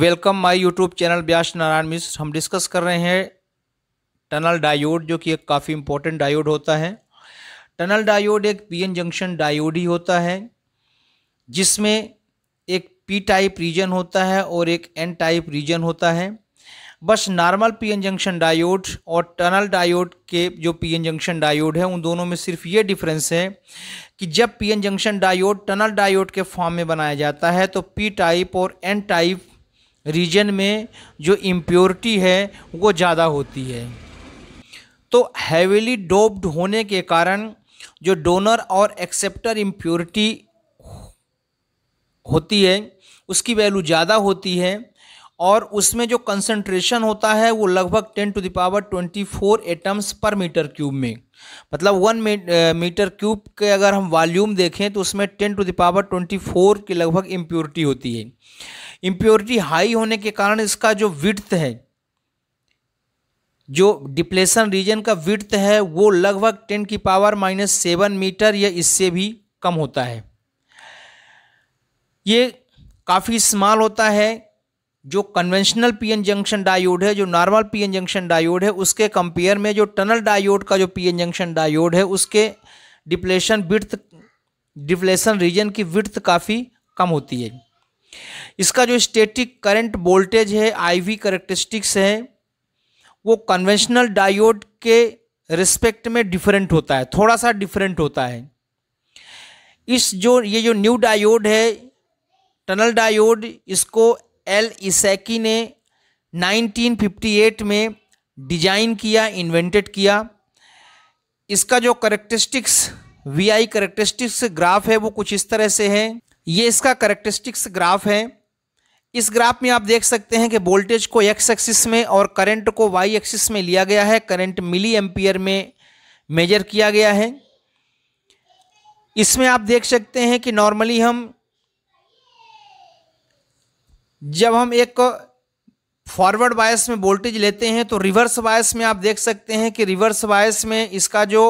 welcome my YouTube channel Byas Narayan Mishra हम discuss कर रहे हैं टनल डायोड जो कि एक काफ़ी इंपॉर्टेंट डायोड होता है टनल डायोड एक पीएन जंक्शन डायोड ही होता है जिसमें एक पी टाइप रीजन होता है और एक एन टाइप रीजन होता है बस नॉर्मल पीएन जंक्शन डायोड और टनल डायोड के जो पीएन जंक्शन डायोड है उन दोनों में सिर्फ ये डिफरेंस है कि जब PN junction diode tunnel diode के फॉर्म में बनाया जाता है तो पी टाइप और एन टाइप रीजन में जो इम्प्योरिटी है वो ज़्यादा होती है तो हैवीली डोप्ड होने के कारण जो डोनर और एक्सेप्टर इम्प्योरिटी होती है उसकी वैल्यू ज़्यादा होती है और उसमें जो कंसंट्रेशन होता है वो लगभग ten to the power twenty four atoms per meter cube में मतलब वन मीटर क्यूब के अगर हम वॉल्यूम देखें तो उसमें ten to the power twenty four की लगभग इम्प्योरिटी होती है इम्प्योरिटी हाई होने के कारण इसका जो विड्थ है जो डिप्लेशन रीजन का विड्थ है वो लगभग टेन की पावर माइनस सेवन मीटर या इससे भी कम होता है ये काफ़ी स्मॉल होता है जो कन्वेंशनल पीएन जंक्शन डायोड है जो नॉर्मल पीएन जंक्शन डायोड है उसके कंपेयर में जो टनल डायोड का जो पीएन जंक्शन डायोड है उसके डिप्लेशन विड्थ डिप्लेशन रीजन की विड्थ काफ़ी कम होती है इसका जो स्टेटिक करंट वोल्टेज है आईवी करेक्टरिस्टिक्स है वो कन्वेंशनल डायोड के रिस्पेक्ट में डिफरेंट होता है थोड़ा सा डिफरेंट होता है इस जो ये जो न्यू डायोड है टनल डायोड इसको एल इसकी ने 1958 में डिजाइन किया इन्वेंटेड किया इसका जो characteristics V I characteristics graph है वो कुछ इस तरह से है ये इसका करेक्टरिस्टिक्स ग्राफ है इस ग्राफ में आप देख सकते हैं कि वोल्टेज को एक्स एक्सिस में और करंट को वाई एक्सिस में लिया गया है करंट मिली एम्पियर में मेजर किया गया है इसमें आप देख सकते हैं कि नॉर्मली हम जब हम एक फॉरवर्ड बायस में वोल्टेज लेते हैं तो रिवर्स बायस में आप देख सकते हैं कि रिवर्स बायस में इसका जो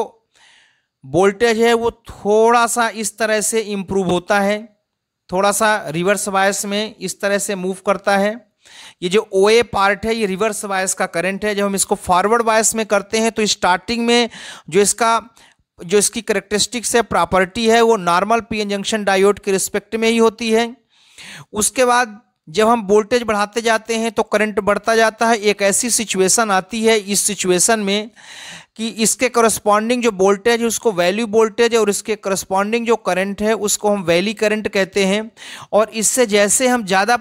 वोल्टेज है वो थोड़ा सा इस तरह से इम्प्रूव होता है थोड़ा सा रिवर्स वायस में इस तरह से मूव करता है ये जो ओ ए पार्ट है ये रिवर्स वायस का करंट है जब हम इसको फॉरवर्ड वायस में करते हैं तो स्टार्टिंग में जो इसका जो इसकी करेक्टरिस्टिक्स है प्रॉपर्टी है वो normal P N junction diode के रिस्पेक्ट में ही होती है उसके बाद जब हम वोल्टेज बढ़ाते जाते हैं तो करंट बढ़ता जाता है एक ऐसी सिचुएशन आती है इस सिचुएशन में कि इसके करस्पॉन्डिंग जो वोल्टेज है उसको वैल्यू वोल्टेज और इसके करस्पॉन्डिंग जो करंट है उसको हम वैली करंट कहते हैं और इससे जैसे हम ज़्यादा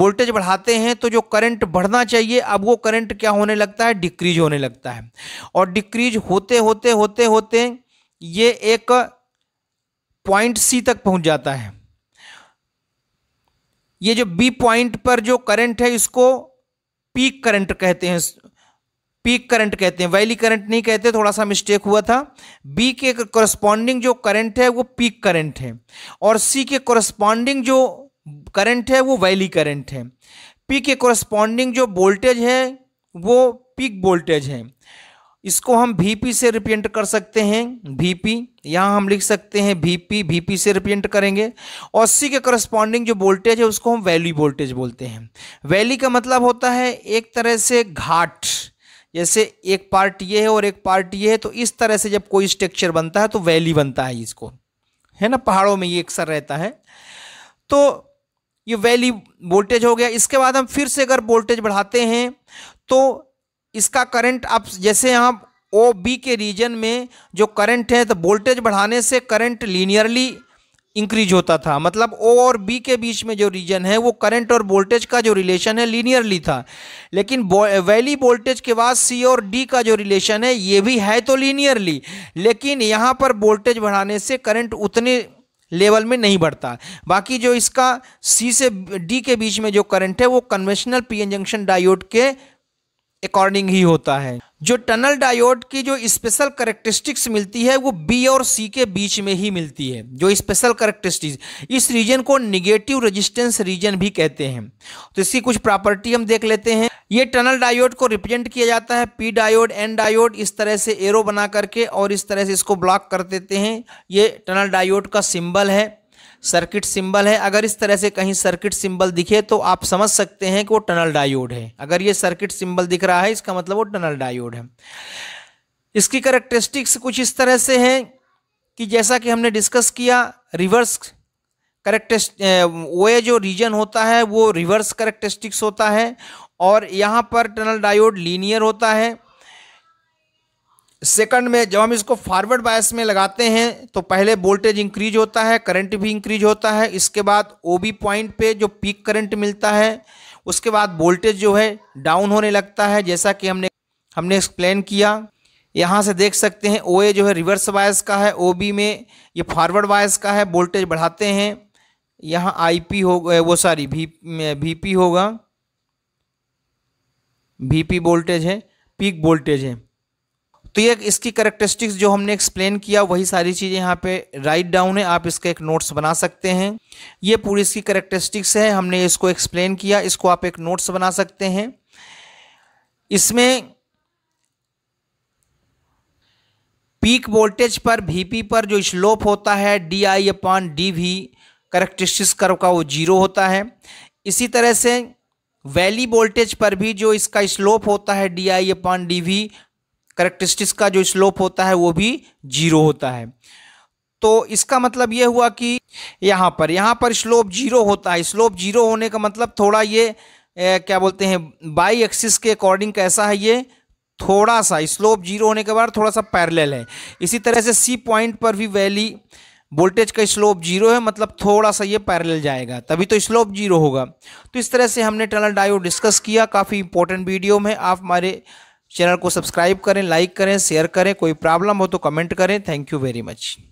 वोल्टेज बढ़ाते हैं तो जो करंट बढ़ना चाहिए अब वो करंट क्या होने लगता है डिक्रीज होने लगता है और डिक्रीज होते होते होते होते ये एक पॉइंट सी तक पहुँच जाता है ये जो बी पॉइंट पर जो करंट है इसको पीक करंट कहते हैं पीक करंट कहते हैं वैली करंट नहीं कहते थोड़ा सा मिस्टेक हुआ था बी के कॉरस्पॉन्डिंग जो करंट है वो पीक करंट है और सी के कॉरस्पॉन्डिंग जो करंट है वो वैली करंट है पी के कॉरस्पॉन्डिंग जो वोल्टेज है वो पीक वोल्टेज है इसको हम वीपी से रिप्रेजेंट कर सकते हैं वीपी यहाँ हम लिख सकते हैं वीपी वीपी से रिप्रेजेंट करेंगे और सी के करस्पॉन्डिंग जो वोल्टेज है उसको हम वैली वोल्टेज बोलते हैं वैली का मतलब होता है एक तरह से घाट जैसे एक पार्ट ये है और एक पार्ट ये है तो इस तरह से जब कोई स्ट्रक्चर बनता है तो वैली बनता है इसको है ना पहाड़ों में ये अक्सर रहता है तो ये वैली वोल्टेज हो गया इसके बाद हम फिर से अगर वोल्टेज बढ़ाते हैं तो इसका करंट आप जैसे यहाँ ओ बी के रीजन में जो करंट है तो वोल्टेज बढ़ाने से करंट लीनियरली इंक्रीज होता था मतलब ओ और बी के बीच में जो रीजन है वो करंट और वोल्टेज का जो रिलेशन है लीनियरली था लेकिन वैली वोल्टेज के बाद सी और डी का जो रिलेशन है ये भी है तो लीनियरली लेकिन यहाँ पर वोल्टेज बढ़ाने से करंट उतने लेवल में नहीं बढ़ता बाकी जो इसका सी से डी के बीच में जो करंट है वो conventional P N junction diode के अकॉर्डिंग ही होता है जो टनल डायोड की जो स्पेशल करेक्टरिस्टिक्स मिलती है वो बी और सी के बीच में ही मिलती है जो स्पेशल करेक्टरिस्टिक्स इस रीजन को निगेटिव रेजिस्टेंस रीजन भी कहते हैं तो इसकी कुछ प्रॉपर्टी हम देख लेते हैं ये टनल डायोड को रिप्रेजेंट किया जाता है पी डायोड एन डायोड इस तरह से एरो बना करके और इस तरह से इसको ब्लॉक कर देते हैं ये टनल डायोड का सिंबल है सर्किट सिंबल है अगर इस तरह से कहीं सर्किट सिंबल दिखे तो आप समझ सकते हैं कि वो टनल डायोड है अगर ये सर्किट सिंबल दिख रहा है इसका मतलब वो टनल डायोड है इसकी करेक्टरिस्टिक्स कुछ इस तरह से हैं कि जैसा कि हमने डिस्कस किया रिवर्स करेक्टरिस्ट वो जो रीजन होता है वो रिवर्स करेक्टरिस्टिक्स होता है और यहाँ पर टनल डायोड लीनियर होता है सेकंड में जब हम इसको फॉरवर्ड बायस में लगाते हैं तो पहले वोल्टेज इंक्रीज होता है करंट भी इंक्रीज होता है इसके बाद ओबी पॉइंट पे जो पीक करंट मिलता है उसके बाद वोल्टेज जो है डाउन होने लगता है जैसा कि हमने हमने एक्सप्लेन किया यहाँ से देख सकते हैं ओ जो है रिवर्स बायस का है ओ में ये फॉरवर्ड बायस का है वोल्टेज बढ़ाते हैं यहाँ आई पी हो वो सॉरी भी वी पी होगा वी पी वोल्टेज है पीक वोल्टेज है तो ये इसकी करेक्टरिस्टिक्स जो हमने एक्सप्लेन किया वही सारी चीज़ें यहाँ पे राइट डाउन है आप इसका एक नोट्स बना सकते हैं ये पूरी इसकी करेक्टरिस्टिक्स है हमने इसको एक्सप्लेन किया इसको आप एक नोट्स बना सकते हैं इसमें पीक वोल्टेज पर वीपी पर जो स्लोप होता है D I upon D V characteristics curve का वो जीरो होता है इसी तरह से वैली वोल्टेज पर भी जो इसका स्लोप होता है D I upon D V characteristics का जो स्लोप होता है वो भी जीरो होता है तो इसका मतलब ये हुआ कि यहाँ पर यहाँ पर स्लोप जीरो होता है स्लोप जीरो होने का मतलब थोड़ा ये ए, क्या बोलते हैं बाई एक्सिस के अकॉर्डिंग कैसा है ये थोड़ा सा स्लोप जीरो होने के बाद थोड़ा सा पैरेलल है इसी तरह से सी पॉइंट पर भी वैली वोल्टेज का स्लोप जीरो है मतलब थोड़ा सा ये पैरेलल जाएगा तभी तो स्लोप जीरो होगा तो इस तरह से हमने टनल डायोड डिस्कस किया काफ़ी इंपॉर्टेंट वीडियो में आप हमारे चैनल को सब्सक्राइब करें लाइक करें शेयर करें कोई प्रॉब्लम हो तो कमेंट करें थैंक यू वेरी मच